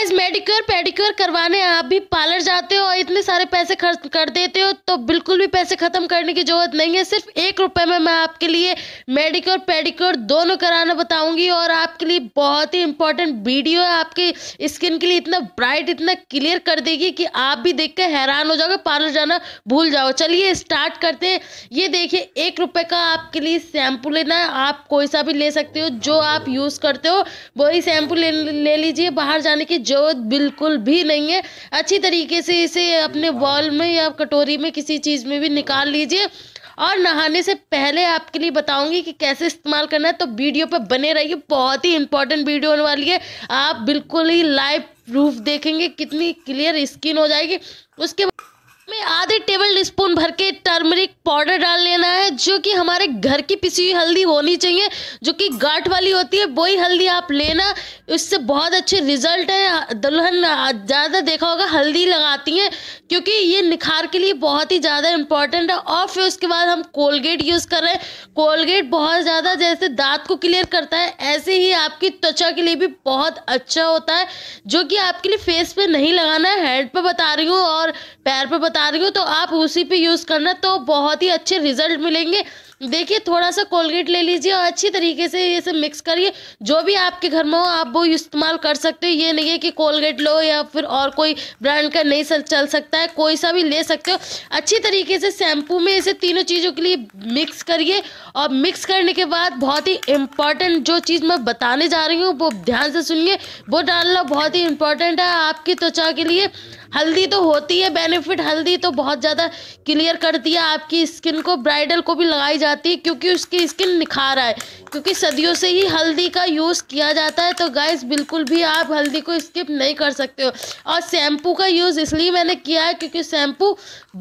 Guys Medicure pedicure करवाने आप भी पार्लर जाते हो और इतने सारे पैसे खर्च कर देते हो तो बिल्कुल भी पैसे खत्म करने की जरूरत नहीं है सिर्फ एक रुपए में मैं आपके लिए मेडिक्योर पेडिक्योर दोनों कराना बताऊंगी और आपके लिए बहुत ही इंपॉर्टेंट वीडियो है आपकी स्किन के लिए इतना ब्राइट इतना क्लियर कर देगी कि आप भी देख कर हैरान हो जाओगे पार्लर जाना भूल जाओ चलिए स्टार्ट करते हैं ये देखिए एक रुपये का आपके लिए शैम्पू लेना है आप कोई सा भी ले सकते हो जो आप यूज़ करते हो वही शैम्पू ले लीजिए बाहर जाने की जरूरत बिल्कुल भी नहीं है अच्छी तरीके से इसे अपने बॉल में या कटोरी में किसी चीज़ में भी निकाल लीजिए और नहाने से पहले आपके लिए बताऊंगी कि कैसे इस्तेमाल करना है तो वीडियो पर बने रहिए बहुत ही इंपॉर्टेंट वीडियो होने वाली है आप बिल्कुल ही लाइव प्रूफ देखेंगे कितनी क्लियर स्किन हो जाएगी उसके बाद में आधे टेबल स्पून भर के टर्मरिक पाउडर डाल लेना है जो कि हमारे घर की पिसी हुई हल्दी होनी चाहिए जो कि गाट वाली होती है वही हल्दी आप लेना इससे बहुत अच्छे रिजल्ट है दुल्हन ज़्यादा देखा होगा हल्दी लगाती हैं क्योंकि ये निखार के लिए बहुत ही ज़्यादा इंपॉर्टेंट है और फिर उसके बाद हम कोलगेट यूज़ कर रहे हैं कोलगेट बहुत ज़्यादा जैसे दांत को क्लियर करता है ऐसे ही आपकी त्वचा के लिए भी बहुत अच्छा होता है जो कि आपके लिए फेस पे नहीं लगाना है हेड पर बता रही हूँ और पैर पर बता रही हूँ तो आप उसी पे यूज़ करना तो बहुत ही अच्छे रिजल्ट मिलेंगे देखिए थोड़ा सा कोलगेट ले लीजिए और अच्छी तरीके से ये सब मिक्स करिए जो भी आपके घर में हो आप वो इस्तेमाल कर सकते हो ये नहीं है कि कोलगेट लो या फिर और कोई ब्रांड का नहीं चल सकता है कोई सा भी ले सकते हो अच्छी तरीके से शैम्पू में इसे तीनों चीज़ों के लिए मिक्स करिए और मिक्स करने के बाद बहुत ही इम्पॉर्टेंट जो चीज़ मैं बताने जा रही हूँ वो ध्यान से सुनिए वो डालना बहुत ही इम्पॉर्टेंट है आपकी त्वचा के लिए हल्दी तो होती है बेनिफिट हल्दी तो बहुत ज़्यादा क्लियर कर दिया आपकी स्किन को ब्राइडल को भी लगाई जाती है क्योंकि उसकी स्किन निखार आए क्योंकि सदियों से ही हल्दी का यूज़ किया जाता है तो गाइस बिल्कुल भी आप हल्दी को स्किप नहीं कर सकते हो और शैम्पू का यूज़ इसलिए मैंने किया है क्योंकि शैम्पू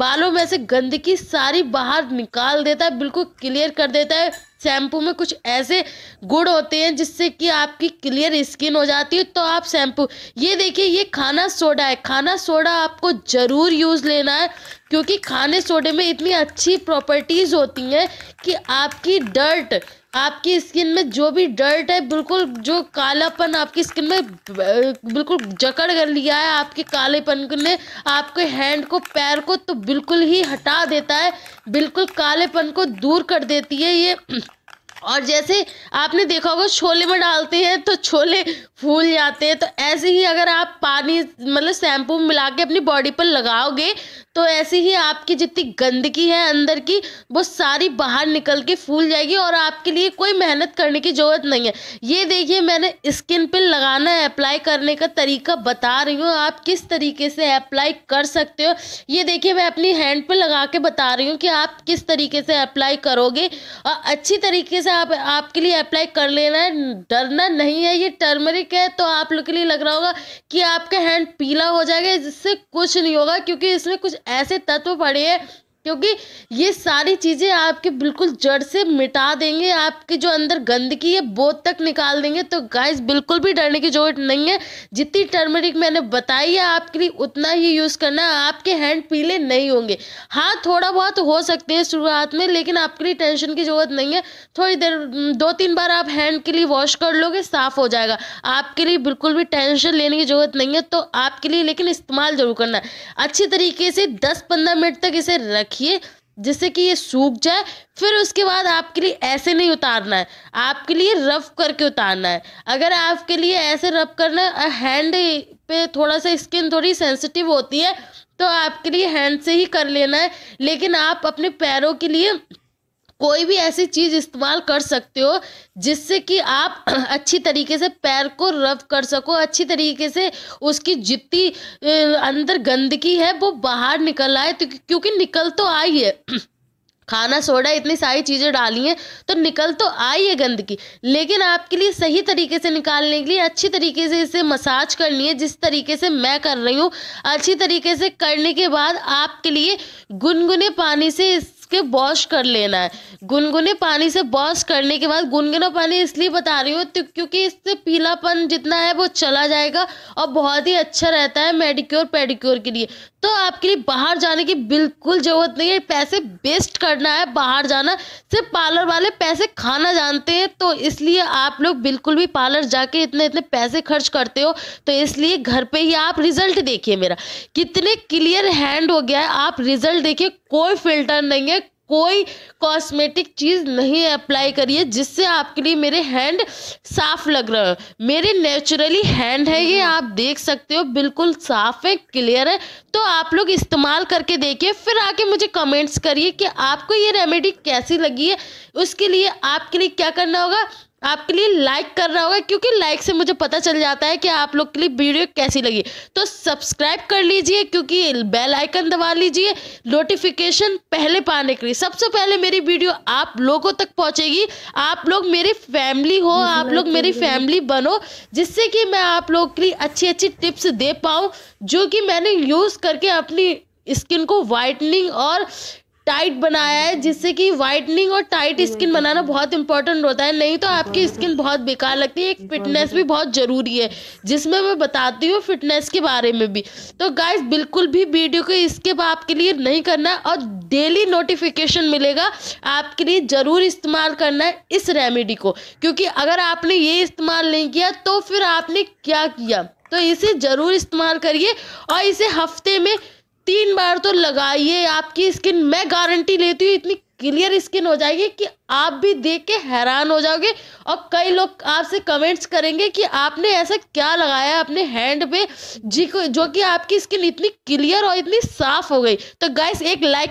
बालों में से गंदगी सारी बाहर निकाल देता है बिल्कुल क्लियर कर देता है शैम्पू में कुछ ऐसे गुड़ होते हैं जिससे कि आपकी क्लियर स्किन हो जाती है तो आप शैम्पू ये देखिए ये खाना सोडा है खाना सोडा आपको ज़रूर यूज़ लेना है क्योंकि खाने सोडे में इतनी अच्छी प्रॉपर्टीज़ होती हैं कि आपकी डर्ट आपकी स्किन में जो भी डर्ट है बिल्कुल जो कालापन आपकी स्किन में बिल्कुल जकड़ कर लिया है आपके कालेपन ने आपके हैंड को पैर को तो बिल्कुल ही हटा देता है बिल्कुल कालेपन को दूर कर देती है ये और जैसे आपने देखा होगा छोले में डालते हैं तो छोले फूल जाते हैं तो ऐसे ही अगर आप पानी मतलब शैम्पू मिला के अपनी बॉडी पर लगाओगे तो ऐसे ही आपकी जितनी गंदगी है अंदर की वो सारी बाहर निकल के फूल जाएगी और आपके लिए कोई मेहनत करने की ज़रूरत नहीं है ये देखिए मैंने स्किन पे लगाना है अप्लाई करने का तरीका बता रही हूँ आप किस तरीके से अप्लाई कर सकते हो ये देखिए मैं अपनी हैंड पे लगा के बता रही हूँ कि आप किस तरीके से अप्लाई करोगे और अच्छी तरीके से आप आपके लिए अप्लाई कर लेना है डरना नहीं है ये टर्मरिक है तो आप लोग के लिए लग रहा होगा कि आपका हैंड पीला हो जाएगा इससे कुछ नहीं होगा क्योंकि इसमें कुछ ऐसे तत्व पढ़िए क्योंकि ये सारी चीज़ें आपके बिल्कुल जड़ से मिटा देंगे आपके जो अंदर गंदगी है वो तक निकाल देंगे तो गाइस बिल्कुल भी डरने की जरूरत नहीं है जितनी टर्मरिक मैंने बताई है आपके लिए उतना ही यूज़ करना है आपके हैंड पीले नहीं होंगे हाँ थोड़ा बहुत हो सकते हैं शुरुआत में लेकिन आपके लिए टेंशन की ज़रूरत नहीं है थोड़ी देर दो तीन बार आप हैंड के लिए वॉश कर लोगे साफ़ हो जाएगा आपके लिए बिल्कुल भी टेंशन लेने की ज़रूरत नहीं है तो आपके लिए लेकिन इस्तेमाल ज़रूर करना है अच्छी तरीके से दस पंद्रह मिनट तक इसे रखिए रखिए जिससे कि ये सूख जाए फिर उसके बाद आपके लिए ऐसे नहीं उतारना है आपके लिए रफ़ करके उतारना है अगर आपके लिए ऐसे रफ करना है हैंड पे थोड़ा सा स्किन थोड़ी सेंसिटिव होती है तो आपके लिए हैंड से ही कर लेना है लेकिन आप अपने पैरों के लिए कोई भी ऐसी चीज़ इस्तेमाल कर सकते हो जिससे कि आप अच्छी तरीके से पैर को रब कर सको अच्छी तरीके से उसकी जितनी अंदर गंदगी है वो बाहर निकल आए तो क्योंकि निकल तो आई है खाना सोडा इतनी सारी चीज़ें डाली हैं तो निकल तो आई है गंदगी लेकिन आपके लिए सही तरीके से निकालने के लिए अच्छी तरीके से इसे मसाज करनी है जिस तरीके से मैं कर रही हूँ अच्छी तरीके से करने के बाद आपके लिए गुनगुने पानी से इस उसके वॉश कर लेना है गुनगुने पानी से वॉश करने के बाद गुनगुना पानी इसलिए बता रही हूँ तो क्योंकि इससे पीलापन जितना है वो चला जाएगा और बहुत ही अच्छा रहता है मेडिक्योर पेडिक्योर के लिए तो आपके लिए बाहर जाने की बिल्कुल ज़रूरत नहीं है पैसे वेस्ट करना है बाहर जाना सिर्फ पार्लर वाले पैसे खाना जानते हैं तो इसलिए आप लोग बिल्कुल भी पार्लर जाके इतने इतने पैसे खर्च करते हो तो इसलिए घर पे ही आप रिज़ल्ट देखिए मेरा कितने क्लियर हैंड हो गया है आप रिज़ल्ट देखिए कोई फिल्टर नहीं है कोई कॉस्मेटिक चीज़ नहीं अप्लाई करिए जिससे आपके लिए मेरे हैंड साफ लग रहा हो मेरे नेचुरली हैंड है ये आप देख सकते हो बिल्कुल साफ है क्लियर है तो आप लोग इस्तेमाल करके देखिए फिर आके मुझे कमेंट्स करिए कि आपको ये रेमेडी कैसी लगी है उसके लिए आपके लिए क्या करना होगा आपके लिए लाइक कर रहा होगा क्योंकि लाइक से मुझे पता चल जाता है कि आप लोग के लिए वीडियो कैसी लगी तो सब्सक्राइब कर लीजिए क्योंकि बेल आइकन दबा लीजिए नोटिफिकेशन पहले पाने के लिए सबसे पहले मेरी वीडियो आप लोगों तक पहुंचेगी आप लोग मेरी फैमिली हो आप लोग अच्छा मेरी फैमिली बनो जिससे कि मैं आप लोग के लिए अच्छी अच्छी टिप्स दे पाऊँ जो कि मैंने यूज़ करके अपनी स्किन को वाइटनिंग और टाइट बनाया है जिससे कि वाइटनिंग और टाइट स्किन हम्म। बनाना बहुत इंपॉर्टेंट होता है नहीं तो आपकी स्किन हाँ। बहुत बेकार लगती है एक फिटनेस भी बहुत ज़रूरी है जिसमें मैं बताती हूँ फिटनेस के बारे में भी तो गाइज बिल्कुल भी वीडियो को स्किप आपके लिए नहीं करना है और डेली नोटिफिकेशन मिलेगा आपके लिए ज़रूर इस्तेमाल करना है इस रेमेडी को क्योंकि अगर आपने ये इस्तेमाल नहीं किया तो फिर आपने क्या किया तो इसे ज़रूर इस्तेमाल करिए और इसे हफ्ते में तीन बार तो लगाइए आपकी स्किन मैं गारंटी लेती हूँ इतनी क्लियर स्किन हो जाएगी कि आप भी देख के हैरान हो जाओगे और कई लोग आपसे कमेंट्स करेंगे कि आपने ऐसा क्या लगाया अपने हैंड पे जी को जो कि आपकी स्किन इतनी क्लियर और इतनी साफ हो गई तो गाइस एक लाइक